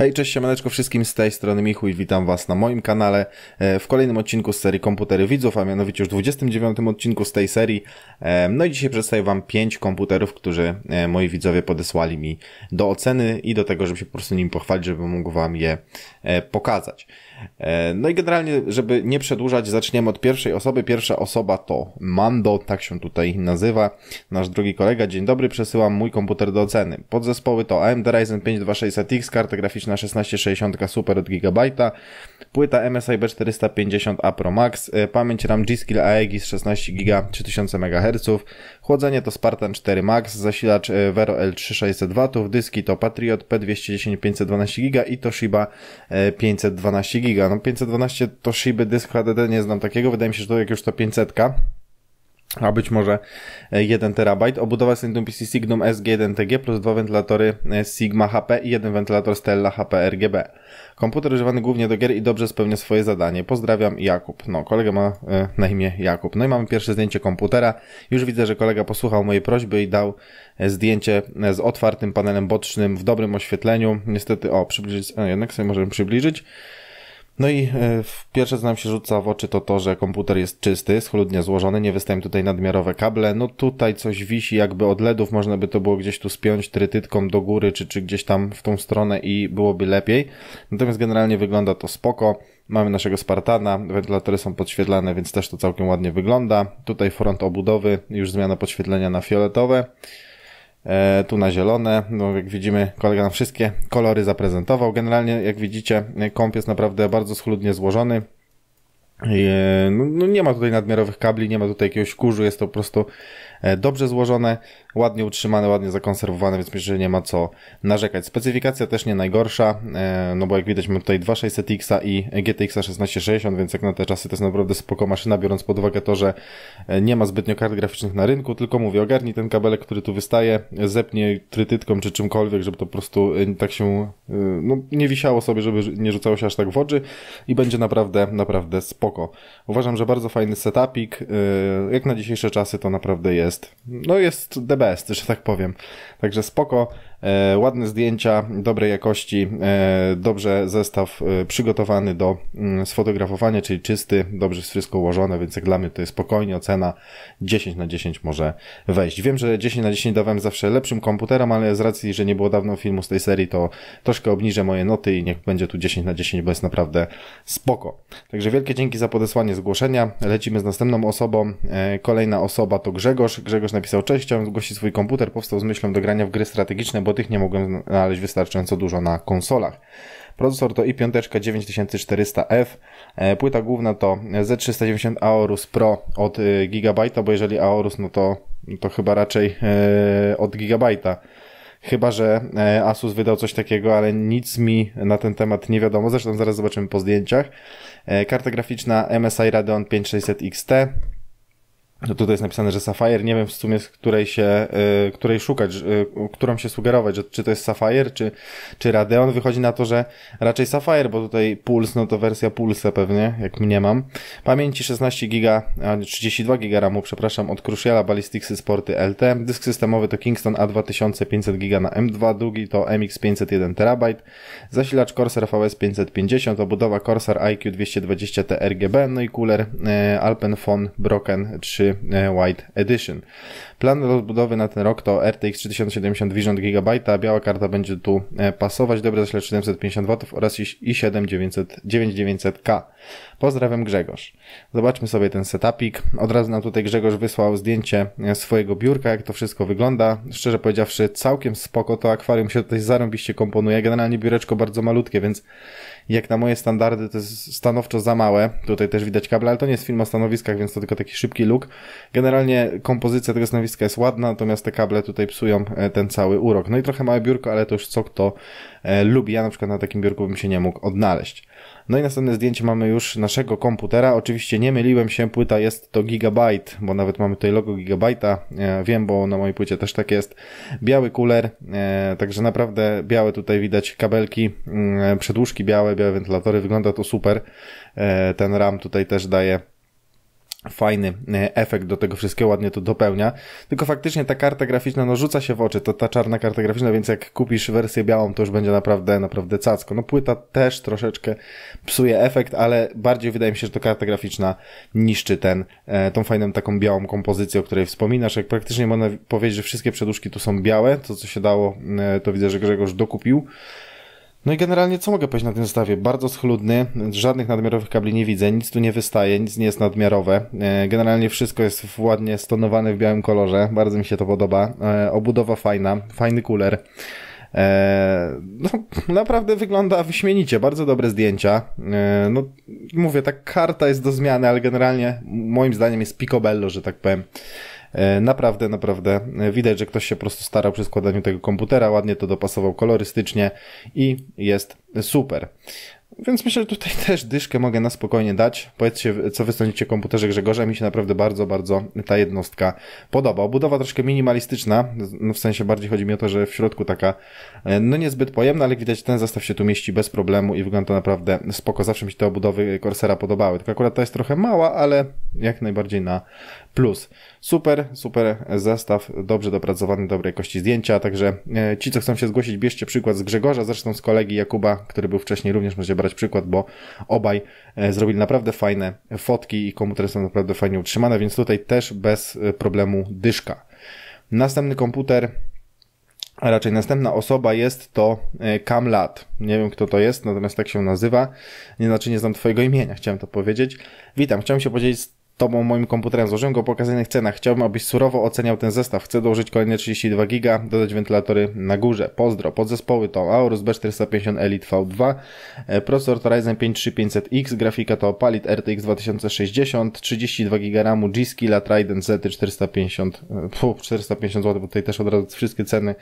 Hej, cześć, siemaneczko wszystkim z tej strony Michu i witam was na moim kanale e, w kolejnym odcinku z serii Komputery Widzów, a mianowicie już 29 odcinku z tej serii. E, no i dzisiaj przedstawię wam 5 komputerów, którzy e, moi widzowie podesłali mi do oceny i do tego, żeby się po prostu nim pochwalić, żeby mógł wam je pokazać. E, no i generalnie, żeby nie przedłużać, zaczniemy od pierwszej osoby. Pierwsza osoba to Mando, tak się tutaj nazywa. Nasz drugi kolega, dzień dobry, przesyłam mój komputer do oceny. Podzespoły to AMD Ryzen 5 2600 x karta graficzna 1660 Super od Gigabyte płyta MSI B450A Pro Max, e, pamięć RAM G-Skill Aegis 16 GB 3000 MHz, chłodzenie to Spartan 4 Max, zasilacz e, Vero L3 600W, dyski to Patriot P210 512 GB i Toshiba 512 GB giga. No 512 szyby dysk HDD nie znam takiego. Wydaje mi się, że to jak już to 500 a być może 1 e, terabajt. Obudowa Syndom PC Signum SG1TG plus dwa wentylatory e, Sigma HP i jeden wentylator Stella HP RGB. Komputer używany głównie do gier i dobrze spełnia swoje zadanie. Pozdrawiam, Jakub. No, kolega ma e, na imię Jakub. No i mamy pierwsze zdjęcie komputera. Już widzę, że kolega posłuchał mojej prośby i dał zdjęcie z otwartym panelem bocznym w dobrym oświetleniu. Niestety, o, przybliżyć, a, jednak sobie możemy przybliżyć. No i e, pierwsze, co nam się rzuca w oczy, to to, że komputer jest czysty, schludnie złożony, nie wystają tutaj nadmiarowe kable. No tutaj coś wisi jakby od LEDów, można by to było gdzieś tu spiąć trytytką do góry, czy, czy gdzieś tam w tą stronę i byłoby lepiej. Natomiast generalnie wygląda to spoko. Mamy naszego Spartana, wentylatory są podświetlane, więc też to całkiem ładnie wygląda. Tutaj front obudowy, już zmiana podświetlenia na fioletowe. E, tu na zielone. No, jak widzimy, kolega nam wszystkie kolory zaprezentował. Generalnie, jak widzicie, kąp jest naprawdę bardzo schludnie złożony. E, no, no, nie ma tutaj nadmiarowych kabli, nie ma tutaj jakiegoś kurzu, jest to po prostu e, dobrze złożone ładnie utrzymane, ładnie zakonserwowane, więc myślę, że nie ma co narzekać. Specyfikacja też nie najgorsza, e, no bo jak widać mamy tutaj 2600X i GTX 1660, więc jak na te czasy to jest naprawdę spoko maszyna, biorąc pod uwagę to, że e, nie ma zbytnio kart graficznych na rynku, tylko mówię, ogarnij ten kabelek, który tu wystaje, zepnij trytytką czy czymkolwiek, żeby to po prostu e, tak się no, nie wisiało sobie, żeby nie rzucało się aż tak w oczy i będzie naprawdę, naprawdę spoko. Uważam, że bardzo fajny setupik, jak na dzisiejsze czasy to naprawdę jest, no jest DB best, że tak powiem. Także spoko. E, ładne zdjęcia, dobrej jakości, e, dobrze zestaw e, przygotowany do mm, sfotografowania, czyli czysty, dobrze wszystko ułożone, więc jak dla mnie to jest spokojnie ocena 10 na 10 może wejść. Wiem, że 10 na 10 dawałem zawsze lepszym komputerom, ale z racji, że nie było dawno filmu z tej serii, to troszkę obniżę moje noty i niech będzie tu 10 na 10, bo jest naprawdę spoko. Także wielkie dzięki za podesłanie zgłoszenia. Lecimy z następną osobą. Kolejna osoba to Grzegorz. Grzegorz napisał, cześć, chciałem zgłosić swój komputer, powstał z myślą do grania w gry strategiczne, bo tych nie mogłem znaleźć wystarczająco dużo na konsolach. Procesor to i5 9400F, e, płyta główna to Z390 Aorus Pro od e, Gigabyte'a, bo jeżeli Aorus, no to, to chyba raczej e, od Gigabyte'a. Chyba, że Asus wydał coś takiego, ale nic mi na ten temat nie wiadomo. Zresztą zaraz zobaczymy po zdjęciach. Karta graficzna MSI Radeon 5600 XT, no tutaj jest napisane, że Sapphire, nie wiem w sumie, z której się, y, której szukać, y, którą się sugerować, że, czy to jest Sapphire, czy, czy Radeon. Wychodzi na to, że raczej Sapphire, bo tutaj Puls, no to wersja Pulse pewnie, jak mnie mam. Pamięci 16 giga, 32 giga RAMu, przepraszam, od Cruciala Ballisticsy Sporty LT. Dysk systemowy to Kingston A2500 giga na M2, długi to MX501 TB. Zasilacz Corsair VS 550, obudowa Corsair IQ 220T RGB, no i cooler y, Alpenfon Broken 3 E, White Edition. Plan rozbudowy na ten rok to RTX 3070 Vision gigabyte, a biała karta będzie tu e, pasować, dobre zaśle 750W oraz i7 9900K. Pozdrawiam Grzegorz. Zobaczmy sobie ten setupik. Od razu nam tutaj Grzegorz wysłał zdjęcie e, swojego biurka, jak to wszystko wygląda. Szczerze powiedziawszy, całkiem spoko to akwarium się tutaj zarąbiście komponuje. Generalnie biureczko bardzo malutkie, więc jak na moje standardy to jest stanowczo za małe. Tutaj też widać kable, ale to nie jest film o stanowiskach, więc to tylko taki szybki look. Generalnie kompozycja tego stanowiska jest ładna, natomiast te kable tutaj psują e, ten cały urok. No i trochę małe biurko, ale to już co kto e, lubi. Ja na przykład na takim biurku bym się nie mógł odnaleźć. No i następne zdjęcie mamy już naszego komputera. Oczywiście nie myliłem się, płyta jest to Gigabyte, bo nawet mamy tutaj logo Gigabyte'a. E, wiem, bo na mojej płycie też tak jest. Biały cooler, e, także naprawdę białe tutaj widać kabelki, mm, przedłużki białe, białe wentylatory. Wygląda to super. E, ten RAM tutaj też daje fajny e, efekt do tego wszystkiego, ładnie to dopełnia. Tylko faktycznie ta karta graficzna, no rzuca się w oczy, to ta czarna karta graficzna, więc jak kupisz wersję białą, to już będzie naprawdę, naprawdę cacko. No płyta też troszeczkę psuje efekt, ale bardziej wydaje mi się, że to karta graficzna niszczy ten, e, tą fajną taką białą kompozycję, o której wspominasz. Jak praktycznie można powiedzieć, że wszystkie przeduszki tu są białe, to co się dało, e, to widzę, że Grzegorz dokupił. No i generalnie co mogę powiedzieć na tym zestawie? Bardzo schludny, żadnych nadmiarowych kabli nie widzę, nic tu nie wystaje, nic nie jest nadmiarowe. E, generalnie wszystko jest ładnie stonowane w białym kolorze, bardzo mi się to podoba. E, obudowa fajna, fajny cooler. E, no, naprawdę wygląda wyśmienicie, bardzo dobre zdjęcia. No, mówię, ta karta jest do zmiany, ale generalnie moim zdaniem jest picobello, że tak powiem. E, naprawdę, naprawdę e, widać, że ktoś się po prostu starał przy składaniu tego komputera, ładnie to dopasował kolorystycznie i jest super. Więc myślę, że tutaj też dyszkę mogę na spokojnie dać. Powiedzcie, co wy sądzicie komputerze Grzegorza. Mi się naprawdę bardzo, bardzo ta jednostka podoba. Budowa troszkę minimalistyczna, no w sensie bardziej chodzi mi o to, że w środku taka, e, no niezbyt pojemna, ale widać, ten zestaw się tu mieści bez problemu i wygląda naprawdę spoko. Zawsze mi się te obudowy Corsera podobały. Tylko akurat ta jest trochę mała, ale jak najbardziej na Plus. Super, super zestaw, dobrze dopracowany, dobrej jakości zdjęcia, także e, ci, co chcą się zgłosić, bierzcie przykład z Grzegorza, zresztą z kolegi Jakuba, który był wcześniej, również możecie brać przykład, bo obaj e, zrobili naprawdę fajne fotki i komputery są naprawdę fajnie utrzymane, więc tutaj też bez e, problemu dyszka. Następny komputer a raczej następna osoba jest to Kamlat. Nie wiem, kto to jest, natomiast tak się nazywa. Nie znaczy, nie znam Twojego imienia, chciałem to powiedzieć. Witam, chciałem się podzielić z tobą moim komputerem. Złożyłem go po okazyjnych cenach. Chciałbym, abyś surowo oceniał ten zestaw. Chcę dołożyć kolejne 32 giga, dodać wentylatory na górze. Pozdro. Podzespoły to Aorus B450 Elite V2, e, procesor to Ryzen 5 3500X, grafika to Palit RTX 2060, 32 giga RAMu, G-Skilla Trident Z 450, e, pfu, 450 zł, bo tutaj też od razu wszystkie ceny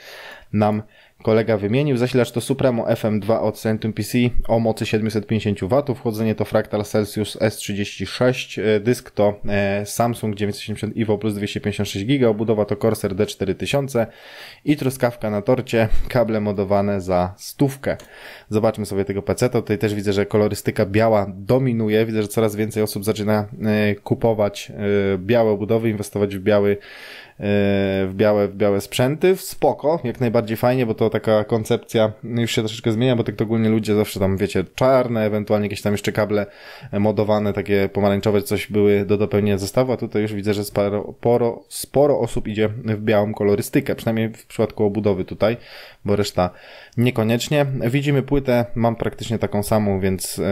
nam kolega wymienił. Zasilacz to Supremo FM2 od Centum PC o mocy 750 W, chłodzenie to Fractal Celsius S36, e, dysk to e, Samsung 970 IVO plus 256 GB, obudowa to Corsair D4000 i truskawka na torcie, kable modowane za stówkę. Zobaczmy sobie tego PC, to tutaj też widzę, że kolorystyka biała dominuje, widzę, że coraz więcej osób zaczyna e, kupować białe obudowy, inwestować w biały w białe, w białe sprzęty. Spoko, jak najbardziej fajnie, bo to taka koncepcja już się troszeczkę zmienia, bo tak ogólnie ludzie zawsze tam, wiecie, czarne, ewentualnie jakieś tam jeszcze kable modowane, takie pomarańczowe, coś były do dopełnienia zestawu, a tutaj już widzę, że sporo, sporo, sporo osób idzie w białą kolorystykę, przynajmniej w przypadku obudowy tutaj, bo reszta niekoniecznie. Widzimy płytę, mam praktycznie taką samą, więc, yy,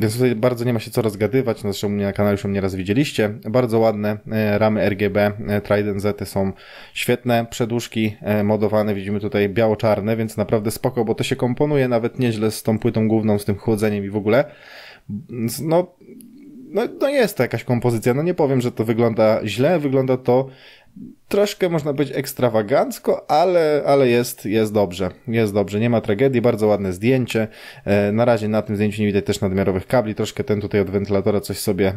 więc tutaj bardzo nie ma się co rozgadywać, zresztą mnie na kanale już ją nieraz widzieliście. Bardzo ładne e, ramy RGB e, Trident Z y są świetne, przedłużki e, modowane, widzimy tutaj biało-czarne, więc naprawdę spoko, bo to się komponuje nawet nieźle z tą płytą główną, z tym chłodzeniem i w ogóle. No, no, no jest to jakaś kompozycja. No nie powiem, że to wygląda źle, wygląda to troszkę można być ekstrawagancko, ale, ale jest, jest dobrze. Jest dobrze, nie ma tragedii, bardzo ładne zdjęcie. E, na razie na tym zdjęciu nie widać też nadmiarowych kabli, troszkę ten tutaj od wentylatora coś sobie e,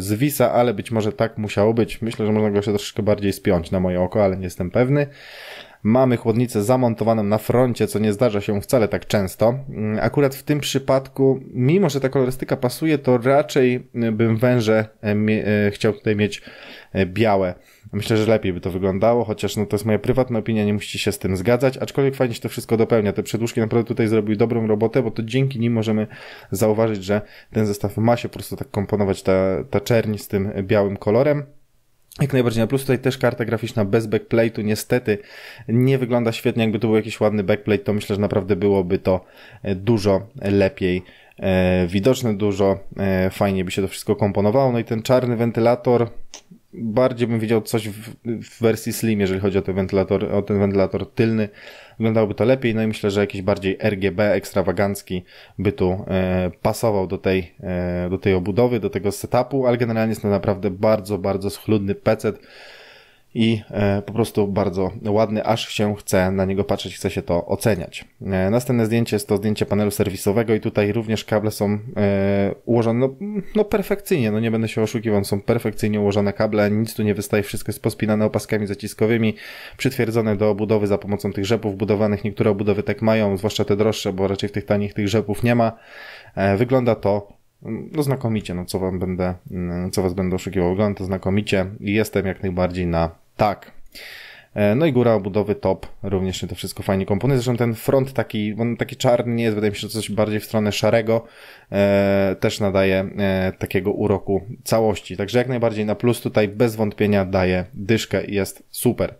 zwisa, ale być może tak musiało być. Myślę, że można go się troszkę bardziej spiąć na moje oko, ale nie jestem pewny. Mamy chłodnicę zamontowaną na froncie, co nie zdarza się wcale tak często. Mm, akurat w tym przypadku, mimo że ta kolorystyka pasuje, to raczej e, bym węże chciał tutaj mieć białe. Myślę, że lepiej by to wyglądało, chociaż no to jest moja prywatna opinia, nie musicie się z tym zgadzać, aczkolwiek fajnie się to wszystko dopełnia. Te przedłużki naprawdę tutaj zrobiły dobrą robotę, bo to dzięki nim możemy zauważyć, że ten zestaw ma się po prostu tak komponować ta, ta czerń z tym białym kolorem. Jak najbardziej na plus tutaj też karta graficzna bez backplate'u niestety nie wygląda świetnie. Jakby to był jakiś ładny backplate, to myślę, że naprawdę byłoby to e, dużo lepiej e, widoczne, dużo e, fajnie by się to wszystko komponowało. No i ten czarny wentylator bardziej bym widział coś w, w, wersji slim, jeżeli chodzi o ten wentylator, o ten wentylator tylny. Wyglądałoby to lepiej, no i myślę, że jakiś bardziej RGB ekstrawagancki by tu e, pasował do tej, e, do tej obudowy, do tego setupu, ale generalnie jest to naprawdę bardzo, bardzo schludny pecet i e, po prostu bardzo ładny, aż się chce na niego patrzeć, chce się to oceniać. E, następne zdjęcie jest to zdjęcie panelu serwisowego i tutaj również kable są e, ułożone no, no perfekcyjnie, no nie będę się oszukiwał, są perfekcyjnie ułożone kable, nic tu nie wystaje, wszystko jest pospinane opaskami zaciskowymi, przytwierdzone do obudowy za pomocą tych rzepów budowanych, niektóre obudowy tak mają, zwłaszcza te droższe, bo raczej w tych tanich tych rzepów nie ma. Wygląda to no znakomicie, no co wam będę, mm, co was będę oszukiwał, oglądam to znakomicie i jestem jak najbardziej na tak. E, no i góra obudowy top, również się to wszystko fajnie komponuje. Zresztą ten front taki, on taki czarny nie jest, wydaje mi się, że coś bardziej w stronę szarego e, też nadaje e, takiego uroku całości. Także jak najbardziej na plus tutaj bez wątpienia daje dyszkę i jest super.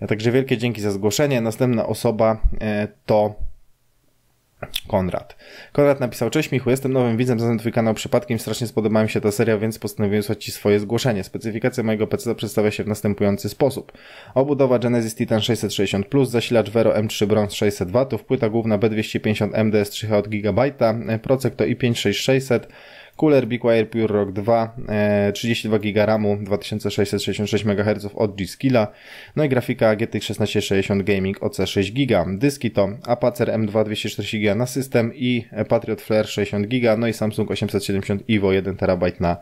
E, także wielkie dzięki za zgłoszenie. Następna osoba e, to Konrad. Konrad napisał, cześć Michu, jestem nowym widzem, zaznam twój kanał przypadkiem, strasznie spodobała mi się ta seria, więc postanowiłem wysłać ci swoje zgłoszenie. Specyfikacja mojego PC przedstawia się w następujący sposób. Obudowa Genesis Titan 660+, zasilacz Vero M3 Bronze 600 W, płyta główna B250 MDS 3H od GB, procek to i5 6600, Cooler BeQuire Pure Rock 2, 32 GB RAMu, 2666 MHz od G-Skilla, no i grafika GTX 1660 Gaming OC 6 GB. Dyski to Apacer M2 240 GB na system i e, Patriot Flare 60 GB, no i Samsung 870 EVO 1 TB na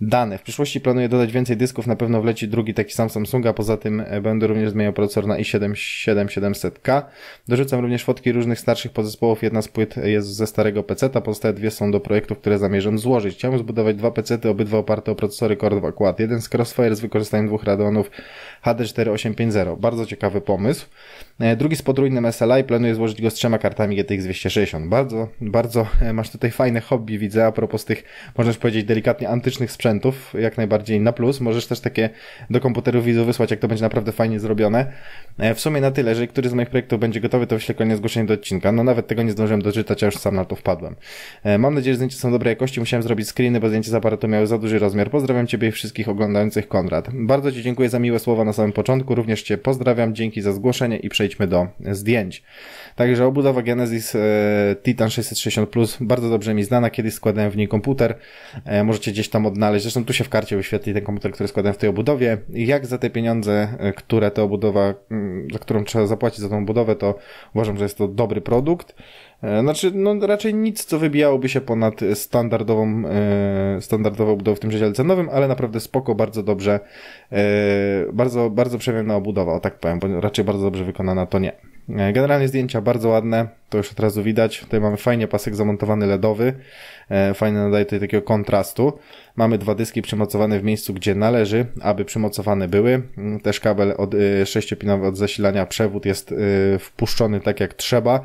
dane. W przyszłości planuję dodać więcej dysków, na pewno wleci drugi taki sam Samsunga, poza tym e, będę również zmieniał procesor na i7-7700K. Dorzucam również fotki różnych starszych podzespołów, jedna z płyt jest ze starego PC, pozostałe dwie są do projektów, które zamierzam złożyć. Chciałbym zbudować dwa pc obydwa oparte o procesory 2 Quad. Jeden z Crossfire z wykorzystaniem dwóch Radeonów HD4850. Bardzo ciekawy pomysł. E, drugi z podrójnym SLI planuję złożyć go z trzema kartami GTX 260. Bardzo, bardzo e, masz tutaj fajne hobby, widzę, a propos tych, można powiedzieć, delikatnie antycznych sprzętów, jak najbardziej na plus. Możesz też takie do komputerów widzu wysłać, jak to będzie naprawdę fajnie zrobione. E, w sumie na tyle, jeżeli któryś z moich projektów będzie gotowy, to wyślę kolejne zgłoszenie do odcinka. No nawet tego nie zdążyłem doczytać, a już sam na to wpadłem. Mam nadzieję, że zdjęcia są dobrej jakości. Musiałem zrobić screeny, bo zdjęcia z aparatu miały za duży rozmiar. Pozdrawiam Ciebie i wszystkich oglądających, Konrad. Bardzo Ci dziękuję za miłe słowa na samym początku. Również Cię pozdrawiam. Dzięki za zgłoszenie i przejście przejdźmy do zdjęć. Także obudowa Genesis e, Titan 660 Plus, bardzo dobrze mi znana, kiedyś składałem w niej komputer, e, możecie gdzieś tam odnaleźć, zresztą tu się w karcie wyświetli ten komputer, który składałem w tej obudowie. Jak za te pieniądze, e, które ta obudowa, mm, za którą trzeba zapłacić za tą budowę, to uważam, że jest to dobry produkt. E, znaczy, no raczej nic, co wybijałoby się ponad standardową, e, standardową budowę w tym przedziale cenowym, ale naprawdę spoko, bardzo dobrze, e, bardzo, bardzo przemienna obudowa, o tak powiem, bo raczej bardzo dobrze wykonana to nie. Generalnie zdjęcia bardzo ładne, to już od razu widać. Tutaj mamy fajnie pasek zamontowany LEDowy, fajnie nadaje tutaj takiego kontrastu. Mamy dwa dyski przymocowane w miejscu, gdzie należy, aby przymocowane były. Mm, też kabel od 6-pinowy od zasilania przewód jest wpuszczony tak jak trzeba.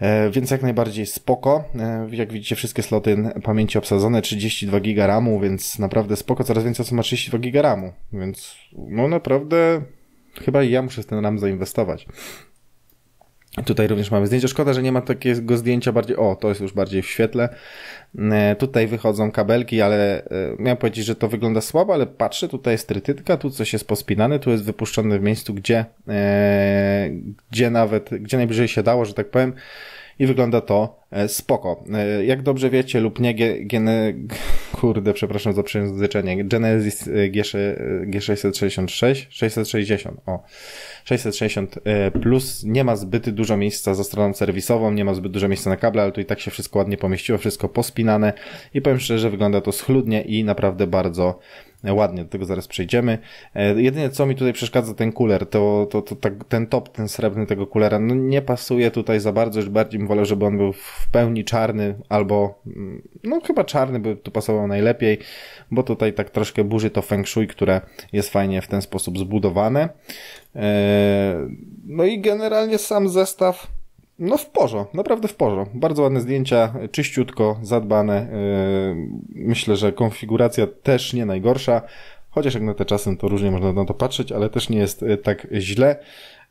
E, więc jak najbardziej spoko. E, jak widzicie, wszystkie sloty pamięci obsadzone, 32 giga RAMu, więc naprawdę spoko. Coraz więcej osób ma 32 giga RAMu, więc no naprawdę chyba i ja muszę w ten RAM zainwestować. Tutaj również mamy zdjęcie. Szkoda, że nie ma takiego zdjęcia bardziej. O, to jest już bardziej w świetle. E, tutaj wychodzą kabelki, ale e, miałem powiedzieć, że to wygląda słabo, ale patrzę, tutaj jest trytytka, tu coś jest pospinane, tu jest wypuszczone w miejscu, gdzie, e, gdzie nawet, gdzie najbliżej się dało, że tak powiem i wygląda to e, spoko. E, jak dobrze wiecie lub nie, gene, kurde, przepraszam za przejęzyczenie, Genesis e, G666, 660, o, 660 plus nie ma zbyt dużo miejsca za stroną serwisową, nie ma zbyt dużo miejsca na kable, ale tu i tak się wszystko ładnie pomieściło, wszystko pospinane i powiem szczerze, że wygląda to schludnie i naprawdę bardzo E, ładnie, do tego zaraz przejdziemy. E, jedynie co mi tutaj przeszkadza ten kuler to, to, to, tak, ten top, ten srebrny tego kulera no nie pasuje tutaj za bardzo, już bardziej bym wolał, żeby on był w pełni czarny albo, mm, no chyba czarny by tu pasował najlepiej, bo tutaj tak troszkę burzy to feng shui, które jest fajnie w ten sposób zbudowane. E, no i generalnie sam zestaw no w porządku, naprawdę w porządku. Bardzo ładne zdjęcia, czyściutko, zadbane. Yy, myślę, że konfiguracja też nie najgorsza, chociaż jak na te czasy to różnie można na to patrzeć, ale też nie jest y, tak źle.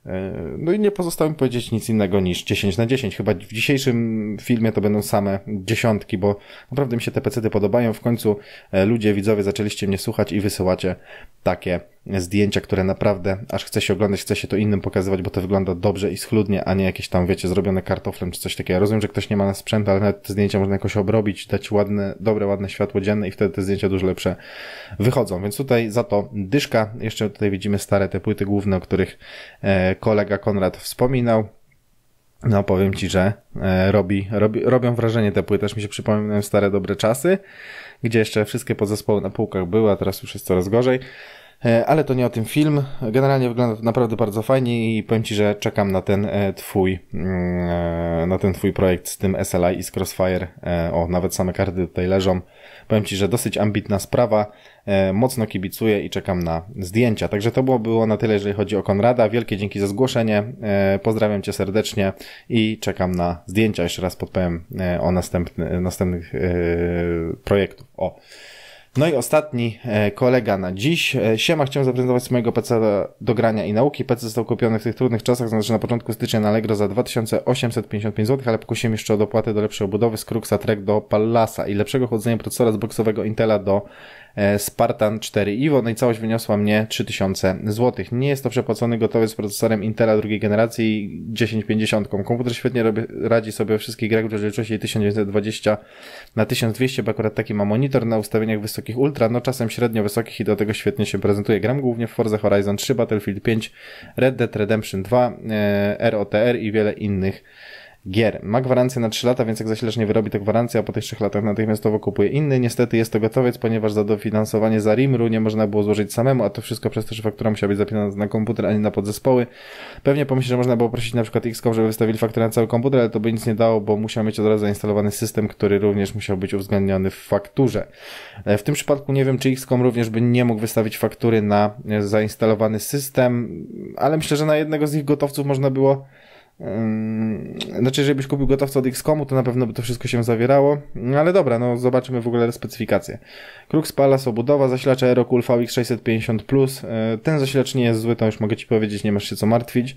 Yy, no i nie pozostało mi powiedzieć nic innego niż 10 na 10. Chyba w dzisiejszym filmie to będą same dziesiątki, bo naprawdę mi się te pecety podobają. W końcu y, ludzie, widzowie zaczęliście mnie słuchać i wysyłacie takie zdjęcia, które naprawdę aż chce się oglądać, chce się to innym pokazywać, bo to wygląda dobrze i schludnie, a nie jakieś tam, wiecie, zrobione kartoflem czy coś takiego. Ja rozumiem, że ktoś nie ma na sprzęt, ale nawet te zdjęcia można jakoś obrobić, dać ładne, dobre, ładne światło dzienne i wtedy te zdjęcia dużo lepsze wychodzą. Więc tutaj za to dyszka. Jeszcze tutaj widzimy stare te płyty główne, o których e, kolega Konrad wspominał. No, powiem ci, że e, robi, robi, robią wrażenie te płyty. Też mi się przypominają stare dobre czasy, gdzie jeszcze wszystkie podzespoły na półkach były, a teraz już jest coraz gorzej. E, ale to nie o tym film. Generalnie wygląda to naprawdę bardzo fajnie i powiem Ci, że czekam na ten e, Twój, mm, e, na ten Twój projekt z tym SLI i z Crossfire. O, nawet same karty tutaj leżą. Powiem Ci, że dosyć ambitna sprawa. Mocno kibicuję i czekam na zdjęcia. Także to było, było na tyle, jeżeli chodzi o Konrada. Wielkie dzięki za zgłoszenie. Pozdrawiam Cię serdecznie i czekam na zdjęcia. Jeszcze raz podpowiem o następny, następnych projektów. O. No i ostatni e, kolega na dziś. E, siema, chciałem zaprezentować mojego PC do grania i nauki. PC został kupiony w tych trudnych czasach, znaczy na początku stycznia na Allegro za 2855 zł, ale pokusiłem jeszcze o dopłatę do lepszej obudowy z Cruxa Trek do Pallasa i lepszego chodzenia procesora z boksowego Intela do e, Spartan 4 i no i całość wyniosła mnie 3000 zł. Nie jest to przepłacony gotowy z procesorem Intela drugiej generacji 1050. Komputer świetnie robi, radzi sobie we wszystkich grach w rzeczywistości 1920 na 1200, bo akurat taki ma monitor na ustawieniach wysokich ultra, no czasem średnio wysokich i do tego świetnie się prezentuje. Gram głównie w Forza Horizon 3, Battlefield 5, Red Dead Redemption 2, e, ROTR i wiele innych gier. Ma gwarancję na 3 lata, więc jak zasilacz nie wyrobi, to gwarancja, a po tych 3 latach natychmiastowo kupuje inny. Niestety jest to gotowiec, ponieważ za dofinansowanie za Rimru nie można było złożyć samemu, a to wszystko przez to, że faktura musiała być zapisana na komputer, a nie na podzespoły. Pewnie pomyśli, że można było prosić na przykład XCOM, żeby wystawili fakturę na cały komputer, ale to by nic nie dało, bo musiał mieć od razu zainstalowany system, który również musiał być uwzględniony w fakturze. E, w tym przypadku nie wiem, czy XCOM również by nie mógł wystawić faktury na e, zainstalowany system, ale myślę, że na jednego z ich gotowców można było znaczy, żebyś kupił gotowca od XCOMu, to na pewno by to wszystko się zawierało. No ale dobra, no zobaczymy w ogóle specyfikację. Krux Palace obudowa, zasilacz Aerocool VX650+. E, ten zasilacz nie jest zły, to już mogę Ci powiedzieć, nie masz się co martwić.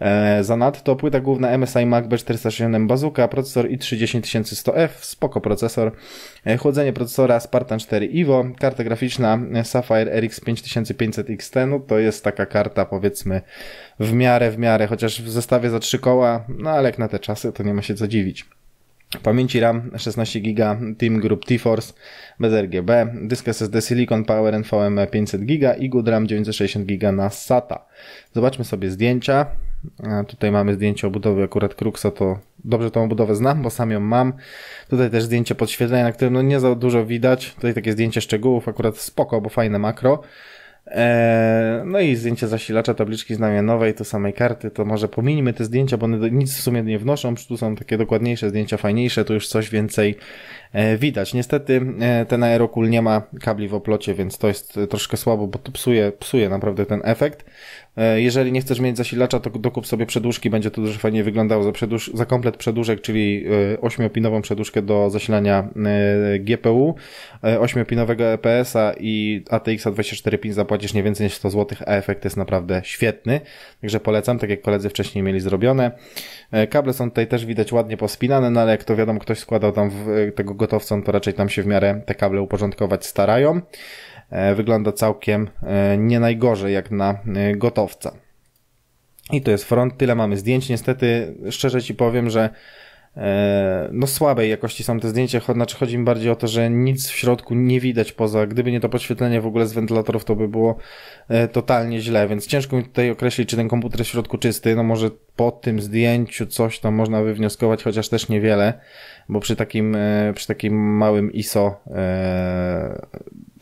E, Zanadto płyta główna MSI Mac B460M Bazooka, procesor i3010100F, spoko procesor. E, chłodzenie procesora Spartan 4 Evo, karta graficzna Sapphire RX 5500 XT, no to jest taka karta powiedzmy w miarę, w miarę, chociaż w zestawie za trzy koła, no ale jak na te czasy, to nie ma się co dziwić. Pamięci RAM 16 GB Team Group T-Force bez RGB, dysk SSD Silicon Power NVMe 500 GB i good RAM 960 GB na SATA. Zobaczmy sobie zdjęcia. E, tutaj mamy zdjęcie obudowy akurat Kruxa, to dobrze tą obudowę znam, bo sam ją mam. Tutaj też zdjęcie podświetlenia, na którym no nie za dużo widać. Tutaj takie zdjęcie szczegółów, akurat spoko, bo fajne makro. Eee, no i zdjęcie zasilacza, tabliczki znamionowej, to samej karty, to może pomińmy te zdjęcia, bo one nic w sumie nie wnoszą. Tu są takie dokładniejsze zdjęcia, fajniejsze, to już coś więcej E, widać. Niestety e, ten aerokul nie ma kabli w oplocie, więc to jest e, troszkę słabo, bo to psuje, psuje naprawdę ten efekt. Jeżeli nie chcesz mieć zasilacza, to dokup sobie przedłużki, będzie to dużo fajnie wyglądało. Za, przedłuż, za komplet przedłużek, czyli 8-pinową przedłużkę do zasilania GPU, 8-pinowego EPS-a i ATX-a 24 pin zapłacisz nie więcej niż 100 zł, a efekt jest naprawdę świetny. Także polecam, tak jak koledzy wcześniej mieli zrobione. E, kable są tutaj też widać ładnie pospinane, no ale jak to wiadomo, ktoś składał tam w, e, tego gotowcą, to raczej tam się w miarę te kable uporządkować starają. E, wygląda całkiem nie najgorzej jak na gotowca. I to jest front, tyle mamy zdjęć. Niestety, szczerze ci powiem, że E, no słabej jakości są te zdjęcia, znaczy chodzi mi bardziej o to, że nic w środku nie widać poza, gdyby nie to podświetlenie w ogóle z wentylatorów, to by było e, totalnie źle, więc ciężko mi tutaj określić, czy ten komputer jest w środku czysty, no może po tym zdjęciu coś tam można wywnioskować, chociaż też niewiele, bo przy takim, e, przy takim małym ISO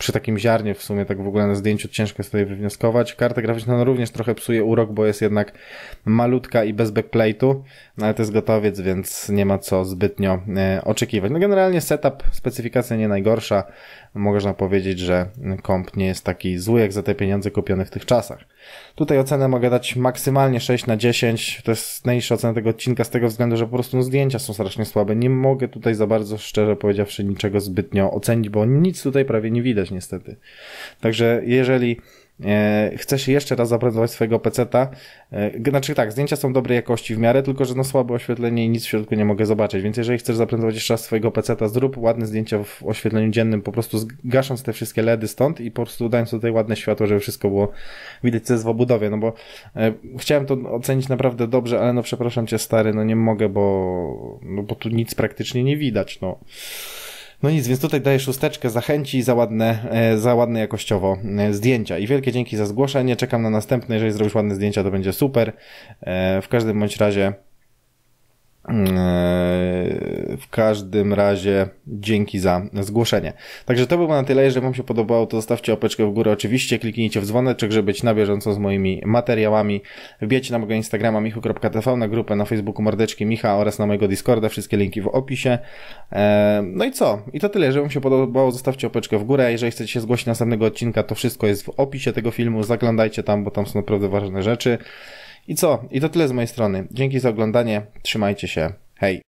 przy takim ziarnie w sumie, tak w ogóle na zdjęciu ciężko jest tutaj wywnioskować. Karta graficzna no, również trochę psuje urok, bo jest jednak malutka i bez backplate'u, no, ale to jest gotowiec, więc nie ma co zbytnio e, oczekiwać. No generalnie setup, specyfikacja nie najgorsza, można powiedzieć, że komp nie jest taki zły jak za te pieniądze kupione w tych czasach. Tutaj ocenę mogę dać maksymalnie 6 na 10. To jest najniższa ocena tego odcinka z tego względu, że po prostu no, zdjęcia są strasznie słabe. Nie mogę tutaj za bardzo, szczerze powiedziawszy, niczego zbytnio ocenić, bo nic tutaj prawie nie widać niestety. Także jeżeli E, chce się jeszcze raz zaprezentować swojego peceta. E, znaczy tak, zdjęcia są dobrej jakości w miarę, tylko że no słabe oświetlenie i nic w środku nie mogę zobaczyć, więc jeżeli chcesz zaprezentować jeszcze raz swojego peceta, zrób ładne zdjęcia w oświetleniu dziennym, po prostu gasząc te wszystkie LEDy stąd i po prostu dając tutaj ładne światło, żeby wszystko było widać, co jest w obudowie, no bo e, chciałem to ocenić naprawdę dobrze, ale no przepraszam cię stary, no nie mogę, bo, no bo tu nic praktycznie nie widać, no. No nic, więc tutaj daję szósteczkę zachęci chęci za ładne, e, za ładne jakościowo e, zdjęcia. I wielkie dzięki za zgłoszenie. Czekam na następne. Jeżeli zrobisz ładne zdjęcia, to będzie super. E, w każdym bądź razie Eee, w każdym razie dzięki za zgłoszenie. Także to było na tyle. Jeżeli Wam się podobało, to zostawcie opeczkę w górę. Oczywiście kliknijcie w dzwoneczek, żeby być na bieżąco z moimi materiałami. Wbijcie na mojego Instagrama michu.tv, na grupę na Facebooku Mordeczki Micha oraz na mojego Discorda. Wszystkie linki w opisie. Eee, no i co? I to tyle. Jeżeli Wam się podobało, zostawcie opeczkę w górę. Jeżeli chcecie się zgłosić następnego odcinka, to wszystko jest w opisie tego filmu. Zaglądajcie tam, bo tam są naprawdę ważne rzeczy. I co? I to tyle z mojej strony. Dzięki za oglądanie. Trzymajcie się. Hej.